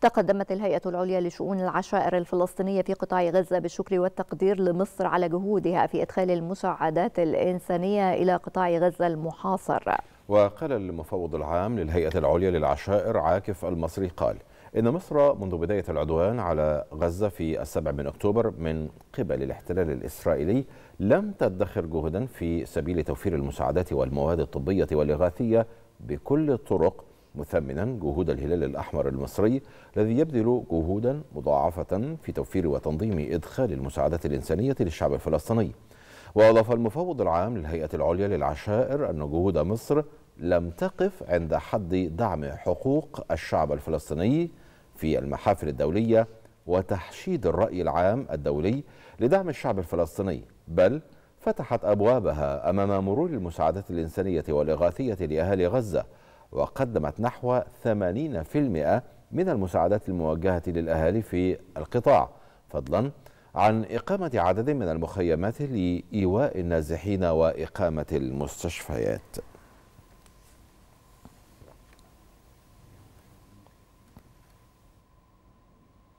تقدمت الهيئة العليا لشؤون العشائر الفلسطينية في قطاع غزة بالشكر والتقدير لمصر على جهودها في إدخال المساعدات الإنسانية إلى قطاع غزة المحاصر وقال المفوض العام للهيئة العليا للعشائر عاكف المصري قال إن مصر منذ بداية العدوان على غزة في السبع من أكتوبر من قبل الاحتلال الإسرائيلي لم تدخر جهدا في سبيل توفير المساعدات والمواد الطبية والإغاثية بكل الطرق مثمنا جهود الهلال الأحمر المصري الذي يبذل جهودا مضاعفة في توفير وتنظيم إدخال المساعدات الإنسانية للشعب الفلسطيني وأضاف المفوض العام للهيئة العليا للعشائر أن جهود مصر لم تقف عند حد دعم حقوق الشعب الفلسطيني في المحافل الدولية وتحشيد الرأي العام الدولي لدعم الشعب الفلسطيني بل فتحت أبوابها أمام مرور المساعدات الإنسانية والإغاثية لأهالي غزة وقدمت نحو 80% من المساعدات الموجهة للأهالي في القطاع فضلا عن إقامة عدد من المخيمات لإيواء النازحين وإقامة المستشفيات